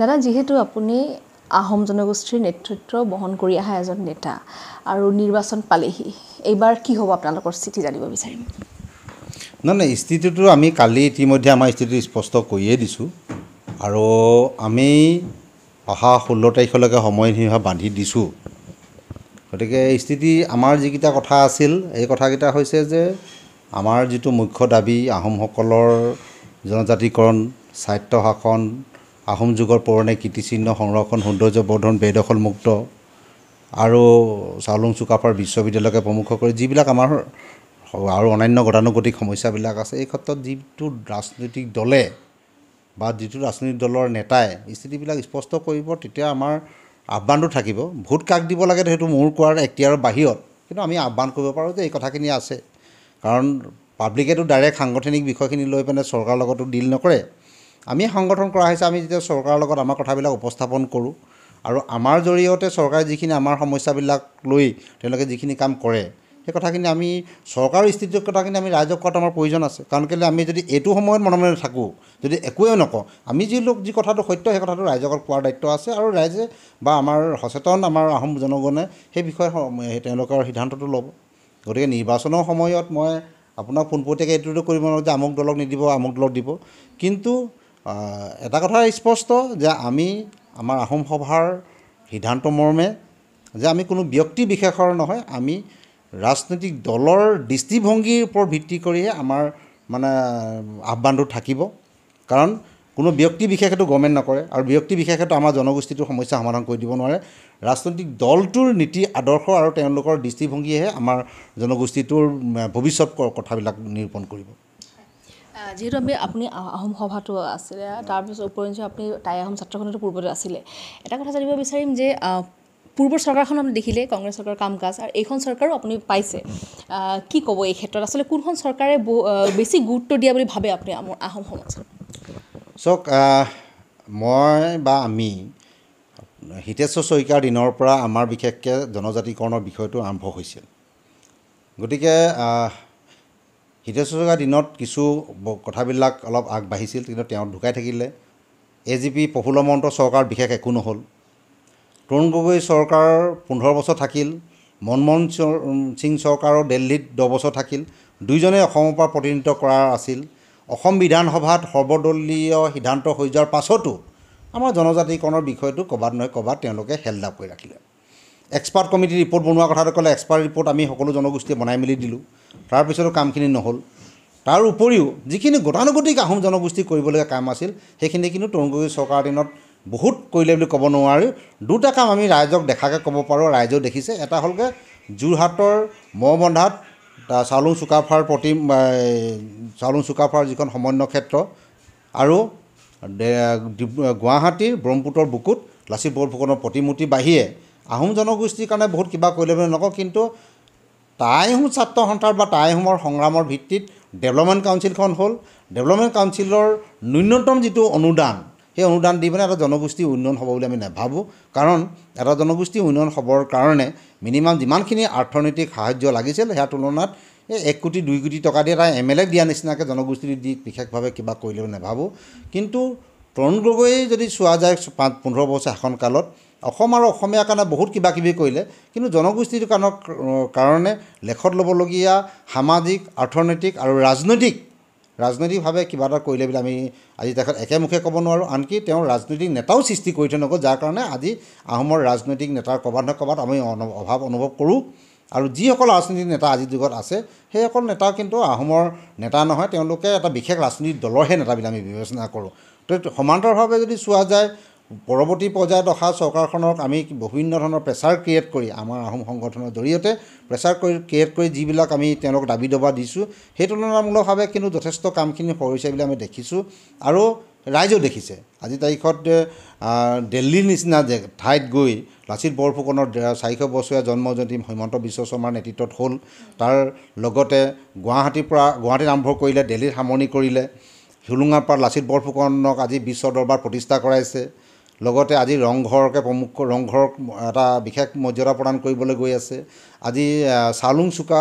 দাদা যিহেতু আপুনি আহোম জনগোষ্ঠীৰ নেতৃত্ব বহন কৰি অহা এজন নেতা আৰু নিৰ্বাচন পালেহি এইবাৰ কি হ'ব আপোনালোকৰ স্থিতি জানিব বিচাৰিম নাই নাই স্থিতিটো আমি কালি ইতিমধ্যে আমাৰ স্থিতি স্পষ্ট কৰিয়ে দিছোঁ আৰু আমি অহা ষোল্ল তাৰিখলৈকে সময়সীমা বান্ধি দিছোঁ গতিকে স্থিতি আমাৰ যিকেইটা কথা আছিল এই কথাকেইটা হৈছে যে আমাৰ যিটো মুখ্য দাবী আহোমসকলৰ জনজাতিকৰণ স্বায়ত্ব শাসন আহোম যুগৰ পৌৰাণিক কীৰ্তিচিহ্ন সংৰক্ষণ সৌন্দৰ্যবৰ্ধন বেদখলমুক্ত আৰু চাউলুং চুকাফাৰ বিশ্ববিদ্যালয়কে প্ৰমুখ কৰি যিবিলাক আমাৰ আৰু অন্যান্য গতানুগতিক সমস্যাবিলাক আছে এই ক্ষেত্ৰত যিটো ৰাজনৈতিক দলে বা যিটো ৰাজনৈতিক দলৰ নেতাই স্থিতিবিলাক স্পষ্ট কৰিব তেতিয়া আমাৰ আহ্বানটো থাকিব ভোট কাক দিব লাগে সেইটো মোৰ কোৱাৰ এক্তিয়াৰৰ বাহিৰত কিন্তু আমি আহ্বান কৰিব পাৰোঁ যে এই কথাখিনি আছে কাৰণ পাব্লিকেতো ডাইৰেক্ট সাংগঠনিক বিষয়খিনি লৈ পেলাই চৰকাৰৰ লগতো ডিল নকৰে আমি সংগঠন কৰা হৈছে আমি যেতিয়া চৰকাৰৰ লগত আমাৰ কথাবিলাক উপস্থাপন কৰোঁ আৰু আমাৰ জৰিয়তে চৰকাৰে যিখিনি আমাৰ সমস্যাবিলাক লৈ তেওঁলোকে যিখিনি কাম কৰে সেই কথাখিনি আমি চৰকাৰৰ স্থিতিৰ কথাখিনি আমি ৰাইজক কৰাটো আমাৰ প্ৰয়োজন আছে কাৰণ কেলৈ আমি যদি এইটো সময়ত মনে মনে থাকোঁ যদি একোৱে নকওঁ আমি যি লোক যি কথাটো সত্য সেই কথাটো ৰাইজক কোৱাৰ দায়িত্ব আছে আৰু ৰাইজে বা আমাৰ সচেতন আমাৰ আহোম জনগণে সেই বিষয়ে তেওঁলোকৰ সিদ্ধান্তটো ল'ব গতিকে নিৰ্বাচনৰ সময়ত মই আপোনাক পোনপটীয়াকৈ এইটোতো কৰিব নোৱাৰোঁ যে আমুক দলক নিদিব আমুক দলক দিব কিন্তু এটা কথা স্পষ্ট যে আমি আমাৰ আহোম সভাৰ সিদ্ধান্ত মৰ্মে যে আমি কোনো ব্যক্তি বিশেষৰ নহয় আমি ৰাজনৈতিক দলৰ দৃষ্টিভংগীৰ ওপৰত ভিত্তি কৰিহে আমাৰ মানে আহ্বানটো থাকিব কাৰণ কোনো ব্যক্তি বিশেষেতো গভমেণ্ট নকৰে আৰু ব্যক্তি বিশেষেতো আমাৰ জনগোষ্ঠীটোৰ সমস্যা সমাধান কৰি দিব নোৱাৰে ৰাজনৈতিক দলটোৰ নীতি আদৰ্শ আৰু তেওঁলোকৰ দৃষ্টিভংগীয়েহে আমাৰ জনগোষ্ঠীটোৰ ভৱিষ্যত কথাবিলাক নিৰূপণ কৰিব যিহেতু আমি আপুনি আহোম সভাটো আছিলে তাৰপিছত উপৰঞ্চি আপুনি টাই আহোম ছাত্ৰখনতো পূৰ্বতে আছিলে এটা কথা জানিব বিচাৰিম যে পূৰ্বৰ চৰকাৰখন আপুনি দেখিলে কংগ্ৰেছ চৰকাৰৰ কাম কাজ আৰু এইখন চৰকাৰো আপুনি পাইছে কি ক'ব এই ক্ষেত্ৰত আচলতে কোনখন চৰকাৰে বেছি গুৰুত্ব দিয়া বুলি ভাবে আপুনি আমাৰ আহোম সমাজত চাওক মই বা আমি হিতেশ্বৰ শইকীয়াৰ দিনৰ পৰা আমাৰ বিশেষকৈ জনজাতিকৰণৰ বিষয়টো আৰম্ভ হৈছিল গতিকে হিতেশ ডেকা দিনত কিছু কথাবিলাক অলপ আগবাঢ়িছিল কিন্তু তেওঁ ঢুকাই থাকিলে A G P Prafulla Mahanta চৰকাৰ বিশেষ একো নহ'ল তৰুণ গগৈ চৰকাৰ পোন্ধৰ বছৰ থাকিল মনমোহন সিং চৰকাৰৰ দেলহিত দহ বছৰ থাকিল দুয়োজনে অসমৰ পৰা প্ৰতিনিধিত্ব কৰা আছিল অসম বিধানসভাত সৰ্বদলীয় সিদ্ধান্ত হৈ যোৱাৰ পাছতো আমাৰ জনজাতিকৰণৰ বিষয়টো ক'ৰবাত নহয় ক'ৰবাত তেওঁলোকে হেল্ডাপ কৰি ৰাখিলে এক্সপাৰ্ট কমিটি ৰিপৰ্ট বনোৱা কথাটো ক'লে এক্সপাৰ্ট ৰিপৰ্ট আমি সকলো জনগোষ্ঠীয়ে বনাই মেলি দিলোঁ তাৰপিছতো কামখিনি নহ'ল তাৰ উপৰিও যিখিনি গতানুগতিক আহোম জনগোষ্ঠী কৰিবলগীয়া কাম আছিল সেইখিনি কিন্তু তৰুণ গগৈ চৰকাৰৰ দিনত বহুত কৰিলে বুলি ক'ব নোৱাৰি দুটা কাম আমি ৰাইজক দেখাকৈ ক'ব পাৰোঁ ৰাইজেও দেখিছে এটা হ'লগৈ যোৰহাটৰ মহ বন্ধাত চাউলুং চুকাফাৰ প্ৰতি চাউলুং চুকাফাৰ যিখন সমন্য ক্ষেত্ৰ আৰু গুৱাহাটীৰ ব্ৰহ্মপুত্ৰৰ বুকুত লাচিত বৰফুকনৰ প্ৰতিমূৰ্তি বাঢ়িয়ে আহোম জনগোষ্ঠীৰ কাৰণে বহুত কিবা কৰিলে বুলি নকওঁ কিন্তু টাই আহোম ছাত্ৰ সন্থাৰ বা টাই আহোমৰ সংগ্ৰামৰ ভিত্তিত ডেভেলপমেণ্ট কাউন্সিলখন হ'ল ডেভেলপমেণ্ট কাউন্সিলৰ ন্যূনতম যিটো অনুদান সেই অনুদান দি পিনে এটা জনগোষ্ঠীৰ উন্নয়ন হ'ব বুলি আমি নাভাবোঁ কাৰণ এটা জনগোষ্ঠীৰ উন্নয়ন হ'বৰ কাৰণে মিনিমাম যিমানখিনি আৰ্থনৈতিক সাহাৰ্য লাগিছিল সেয়া তুলনাত এই এক কোটি দুই কোটি টকা দি তাই এম এল এ দিয়া নিচিনাকৈ জনগোষ্ঠী দি বিশেষভাৱে কিবা কৰিলে নাভাবোঁ কিন্তু তৰুণ গগৈয়ে যদি চোৱা যায় পাঁচ পোন্ধৰ বছৰ শাসনকালত অসম আৰু অসমীয়া কাৰণে বহুত কিবা কিবি কৰিলে কিন্তু জনগোষ্ঠীটো কাৰণক কাৰণে লেখত ল'বলগীয়া সামাজিক অৰ্থনৈতিক আৰু ৰাজনৈতিক ৰাজনৈতিকভাৱে কিবা এটা কৰিলে বুলি আমি আজি তেখেত একেমুখে ক'ব নোৱাৰোঁ আনকি তেওঁ ৰাজনৈতিক নেতাও সৃষ্টি কৰি থৈ নগ'ল যাৰ কাৰণে আজি আহোমৰ ৰাজনৈতিক নেতাৰ ক'ৰবাত নহয় ক'ৰবাত আমি অভাৱ অনুভৱ কৰোঁ আৰু যিসকল ৰাজনৈতিক নেতা আজিৰ যুগত আছে সেইসকল নেতা কিন্তু আহোমৰ নেতা নহয় তেওঁলোকে এটা বিশেষ ৰাজনৈতিক দলৰহে নেতা বুলি আমি বিবেচনা কৰোঁ তো সমান্তৰভাৱে যদি চোৱা যায় পৰৱৰ্তী পৰ্যায়ত অহা চৰকাৰখনক আমি বিভিন্ন ধৰণৰ প্ৰেছাৰ ক্ৰিয়েট কৰি আমাৰ আহোম সংগঠনৰ জৰিয়তে প্ৰেছাৰ কৰি ক্ৰিয়েট কৰি যিবিলাক আমি তেওঁলোকক দাবী দবা দিছোঁ সেই তুলনামূলকভাৱে কিন্তু যথেষ্ট কামখিনি হৈছে বুলি আমি দেখিছোঁ আৰু ৰাইজেও দেখিছে আজি তাৰিখত দিল্লীৰ নিচিনা ঠাইত গৈ লাচিত বৰফুকনৰ চাৰিশ বছৰীয়া জন্ম জয়ন্তী হিমন্ত বিশ্ব শৰ্মাৰ নেতৃত্বত হ'ল তাৰ লগতে গুৱাহাটীৰ পৰা গুৱাহাটীত আৰম্ভ কৰিলে দিল্লীত সামৰণি কৰিলে হোলোঙাৰ পৰা লাচিত বৰফুকনক আজি বিশ্ব দৰবাৰ প্ৰতিষ্ঠা কৰাইছে লগতে আজি ৰংঘৰকে প্ৰমুখ ৰংঘৰক এটা বিশেষ মৰ্যাদা প্ৰদান কৰিবলৈ গৈ আছে আজি চালুং চুকা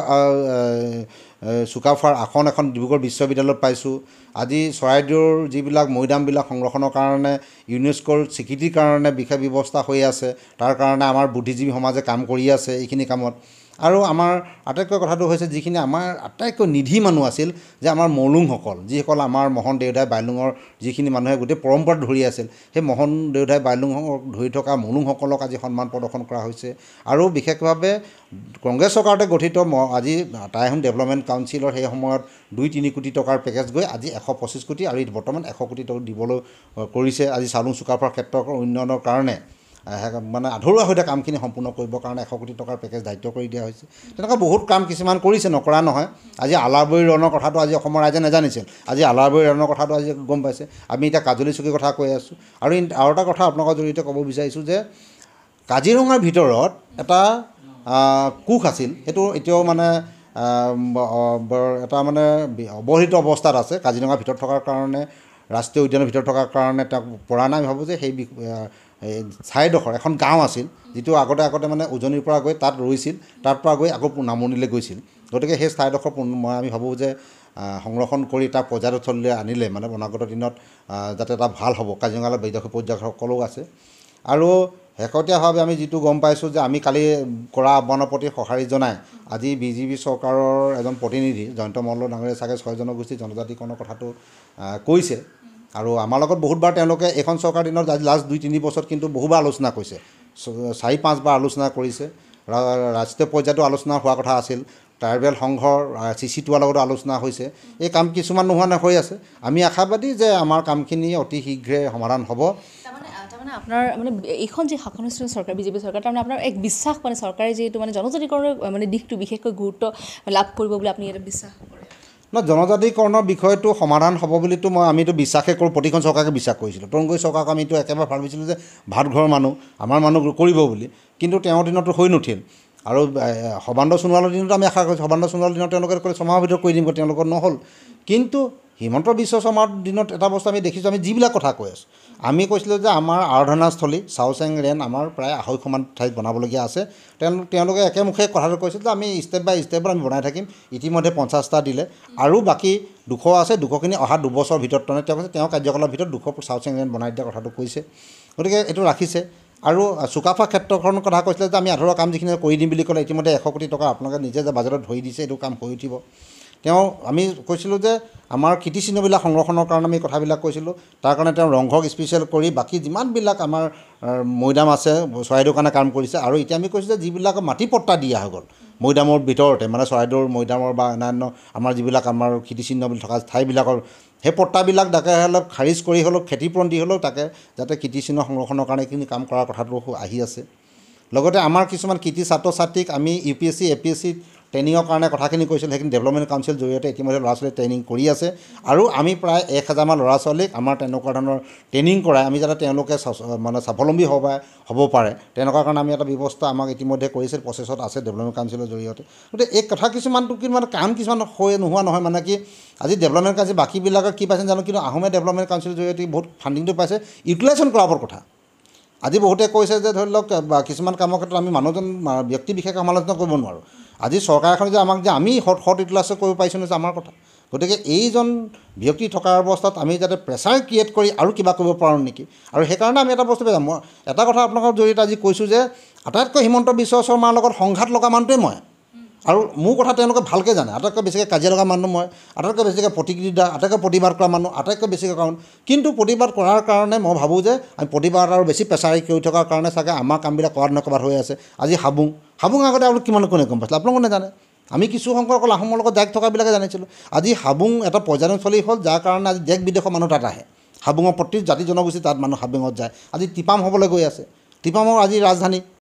চুকাফাৰ আসন এখন ডিব্ৰুগড় বিশ্ববিদ্যালয়ত পাইছোঁ আজি চৰাইদেউৰ যিবিলাক মৈদামবিলাক সংৰক্ষণৰ কাৰণে ইউনেস্কৰ স্বীকৃতিৰ কাৰণে বিশেষ ব্যৱস্থা হৈ আছে তাৰ কাৰণে আমাৰ বুদ্ধিজীৱী সমাজে কাম কৰি আছে এইখিনি কামত আৰু আমাৰ আটাইতকৈ কথাটো হৈছে যিখিনি আমাৰ আটাইতকৈ নিধি মানুহ আছিল যে আমাৰ মলুংসকল যিসকল আমাৰ মহন দেউতাই বাইলুঙৰ যিখিনি মানুহে গোটেই পৰম্পৰাত ধৰি আছিল সেই মহন দেউতাই বাইলুঙক ধৰি থকা মলুংসকলক আজি সন্মান প্ৰদৰ্শন কৰা হৈছে আৰু বিশেষভাৱে কংগ্ৰেছ চৰকাৰতে গঠিত ম আজি টাইহোম ডেভেলপমেণ্ট কাউঞ্চিলৰ সেই সময়ত দুই তিনি কোটি টকাৰ পেকেজ গৈ আজি এশ পঁচিছ কোটি আৰু বৰ্তমান এশ কোটি টকা দিবলৈ কৰিছে আজি চালুং চুকাফাৰ ক্ষেত্ৰৰ উন্নয়নৰ কাৰণে মানে আধৰুৱা হৈ থকা কামখিনি সম্পূৰ্ণ কৰিবৰ কাৰণে এশ কোটি টকাৰ পেকেজ দায়িত্ব কৰি দিয়া হৈছে তেনেকুৱা বহুত কাম কিছুমান কৰিছে নকৰা নহয় আজি আলাবৈ ৰণৰ কথাটো আজি অসমৰ ৰাইজে নাজানিছিল আজি আলাবৈ ৰণৰ কথাটো আজি গম পাইছে আমি এতিয়া কাজলী চুকীৰ কথা কৈ আছোঁ আৰু আৰু এটা কথা আপোনালোকৰ জৰিয়তে ক'ব বিচাৰিছোঁ যে কাজিৰঙাৰ ভিতৰত এটা কোষ আছিল সেইটো এতিয়াও মানে এটা মানে অৱহৃত অৱস্থাত আছে কাজিৰঙাৰ ভিতৰত থকাৰ কাৰণে ৰাষ্ট্ৰীয় উদ্যানৰ ভিতৰত থকাৰ কাৰণে তেওঁক পৰা নাই ভাবোঁ যে সেই ঠাইডোখৰ এখন গাঁও আছিল যিটো আগতে আগতে মানে উজনিৰ পৰা গৈ তাত ৰৈছিল তাৰ পৰা গৈ আকৌ নামনিলৈ গৈছিল গতিকে সেই ঠাইডোখৰ মই আমি ভাবোঁ যে সংৰক্ষণ কৰি তাক পৰ্যটনস্থলীলৈ আনিলে মানে অনাগত দিনত যাতে এটা ভাল হ'ব কাজিৰঙালৈ বৈদেশী পৰ্যটকসকলো আছে আৰু শেহতীয়াভাৱে আমি যিটো গম পাইছোঁ যে আমি কালি কৰা আহ্বানৰ প্ৰতি সঁহাৰি জনাই আজি বি জে পি চৰকাৰৰ এজন প্ৰতিনিধি জয়ন্ত মল্ল ডাঙৰীয়া চাগে ছয় জনগোষ্ঠী জনজাতিকৰণৰ কথাটো কৈছে আৰু আমাৰ লগত বহুতবাৰ তেওঁলোকে এইখন চৰকাৰৰ দিনত আজি লাষ্ট দুই তিনি বছৰত কিন্তু বহুবাৰ আলোচনা কৰিছে চাৰি পাঁচবাৰ আলোচনা কৰিছে ৰাষ্ট্ৰীয় পৰ্যায়তো আলোচনা হোৱা কথা আছিল ট্ৰাইবেল সংঘৰ চি চি টোৱাৰ লগতো আলোচনা হৈছে এই কাম কিছুমান নোহোৱা হৈ আছে আমি আশাবাদী যে আমাৰ কামখিনি অতি শীঘ্ৰে সমাধান হ'ব আপোনাৰ মানে এইখন যি শাসনানুষ্ঠান চৰকাৰ বিজেপি চৰকাৰ তাৰমানে আপোনাৰ এক বিশ্বাস মানে চৰকাৰে যিহেতু মানে জনজাতিকৰণৰ মানে দিশটো বিশেষকৈ গুৰুত্ব লাভ কৰিব বুলি আপুনি এটা বিশ্বাস কৰে নহয় জনজাতিকৰণৰ বিষয়টো সমাধান হ'ব বুলিতো মই আমিতো বিশ্বাসেই কৰোঁ প্ৰতিখন চৰকাৰকে বিশ্বাস কৰিছিলোঁ তৰুণগৈ চৰকাৰক আমিতো একেবাৰে ভাবিছিলোঁ যে ভাত ঘৰৰ মানুহ আমাৰ মানুহ কৰিব বুলি কিন্তু তেওঁৰ দিনতো হৈ নুঠিল আৰু সৰ্বানন্দ সোণোৱালৰ দিনতো আমি আশা কৰিছোঁ সৰ্বানন্দ সোণোৱালৰ দিনত তেওঁলোকে ক'লে ছমাহৰ ভিতৰত কৰি দিব তেওঁলোকৰ নহ'ল কিন্তু হিমন্ত বিশ্ব শৰ্মাৰ দিনত এটা বস্তু আমি দেখিছোঁ আমি যিবিলাক কথা কৈ আছোঁ আমি কৈছিলোঁ যে আমাৰ আৰাধনাস্থলী চাওচেং ৰেন আমাৰ প্ৰায় আঢ়ৈশমান ঠাইত বনাবলগীয়া আছে তেওঁলোক তেওঁলোকে একেমুখে কথাটো কৈছিল যে আমি ষ্টেপ বাই ষ্টেপত আমি বনাই থাকিম ইতিমধ্যে পঞ্চাছটা দিলে আৰু বাকী দুশ আছে দুশখিনি অহা দুবছৰ ভিতৰত তাৰমানে তেওঁ কৈছে তেওঁৰ কাৰ্যকলাপৰ ভিতৰত দুশ চাওচেং ৰেন বনাই দিয়া কথাটো কৈছে গতিকে এইটো ৰাখিছে আৰু চুকাফা ক্ষেত্ৰখনৰ কথা কৈছিলে যে আমি আধৰুৱা কাম যিখিনি কৰি দিম বুলি ক'লে ইতিমধ্যে এশ কোটি টকা আপোনালোকে নিজে যে বাজেটত ধৰি দিছে এইটো কাম হৈ উঠিব তেওঁ আমি কৈছিলোঁ যে আমাৰ কীৰ্তিচিহ্নবিলাক সংৰক্ষণৰ কাৰণে আমি কথাবিলাক কৈছিলোঁ তাৰ কাৰণে তেওঁ ৰংঘৰক স্পেচিয়েল কৰি বাকী যিমানবিলাক আমাৰ মৈদাম আছে চৰাইদেউৰ কাৰণে কাম কৰিছে আৰু এতিয়া আমি কৈছোঁ যে যিবিলাক মাটি পট্টা দিয়া হৈ গ'ল মৈদামৰ ভিতৰতে মানে চৰাইদেউৰ মৈদামৰ বা অন্যান্য আমাৰ যিবিলাক আমাৰ কীৰ্তিচিহ্ন বুলি থকা ঠাইবিলাকৰ সেই পট্টাবিলাক তাকে অলপ খাৰিজ কৰি হ'লেও খেতিপূৰণ দি হ'লেও তাকে যাতে কীৰ্তিচিহ্ন সংৰক্ষণৰ কাৰণে এইখিনি কাম কৰাৰ কথাটো আহি আছে লগতে আমাৰ কিছুমান কীৰ্তি ছাত্ৰ ছাত্ৰীক আমি U P S C A P S চিত ট্ৰেইনিঙৰ কাৰণে কথাখিনি কৈছিল সেইখিনি ডেভেলপমেণ্ট কাউঞ্চিল জৰিয়তে ইতিমধ্যে ল'ৰা ছোৱালীয়ে ট্ৰেইনিং কৰি আছে আৰু আমি প্ৰায় এক হাজাৰমান ল'ৰা ছোৱালীক আমাৰ তেনেকুৱা ধৰণৰ ট্ৰেইনিং কৰাই আমি যাতে তেওঁলোকে মানে স্বাৱলম্বী হ'ব হ'ব পাৰে তেনেকুৱা কাৰণে আমি এটা ব্যৱস্থা আমাক ইতিমধ্যে কৰিছিল প্ৰচেছত আছে ডেভেলপমেণ্ট কাউন্সিলৰ জৰিয়তে গতিকে এই কথা কিছুমানটো মানে কাম কিছুমান হৈ নোহোৱা নহয় মানে কি আজি ডেভেলপমেণ্ট কাউঞ্চিল বাকীবিলাকক কি পাইছে জানো কিন্তু আহোমে ডেভেলপমেণ্ট কাউঞ্চিলৰ জৰিয়তে বহুত ফাণ্ডিংটো পাইছে ইউটিলাইজেশ্যন কৰাবৰ কথা আজি বহুতে কৈছে যে ধৰি লওক কিছুমান কামৰ ক্ষেত্ৰত আমি মানুহজন ব্যক্তি বিশেষে সমালোচনা কৰিব নোৱাৰোঁ আজি চৰকাৰ এখন যে আমাক যে আমি শৰ্ট শৰ্ট ইটলাছে কৰিব পাৰিছোঁ যে আমাৰ কথা গতিকে এইজন ব্যক্তি থকাৰ অৱস্থাত আমি যাতে প্ৰেছাৰ ক্ৰিয়েট কৰি আৰু কিবা কৰিব পাৰোঁ নেকি আৰু সেইকাৰণে আমি এটা বস্তু পাই যাম মই এটা কথা আপোনালোকৰ জৰিয়তে আজি কৈছোঁ যে আটাইতকৈ হিমন্ত বিশ্ব শৰ্মাৰ লগত সংঘাত লগা মানুহটোৱে মই আৰু মোৰ কথা তেওঁলোকে ভালকৈ জানে আটাইতকৈ বেছিকৈ কাজিয়া লগা মানুহ মই আটাইতকৈ বেছিকৈ প্ৰতিক্ৰিয়া আটাইতকৈ প্ৰতিবাদ কৰা মানুহ আটাইতকৈ বেছিকৈ কাৰণ কিন্তু প্ৰতিবাদ কৰাৰ কাৰণে মই ভাবোঁ যে আমি প্ৰতিবাদ আৰু বেছি প্ৰেচাৰী কৰি থকাৰ কাৰণে চাগে আমাৰ কামবিলাক ক'ৰবাত নহয় ক'ৰবাত হৈ আছে আজি হাবুং হাবুং আগতে আপোনালোক কিমান কোনে গম পাইছিলে আপোনালোকে নাজানে আমি কিছু সংখ্যক অকল আহোমৰ লগত দায়িত্ব থকাবিলাকে জানিছিলোঁ আজি হাবুং এটা পৰ্যটনস্থলী হ'ল যাৰ কাৰণে আজি দেশ বিদেশৰ মানুহ তাত আহে হাবুঙৰ প্ৰতি জাতি জনগোষ্ঠী তাত মানুহ হাবুঙত যায় আজি টিপাম হ'বলৈ গৈ আছে টিপামৰ আজি ৰাজধানী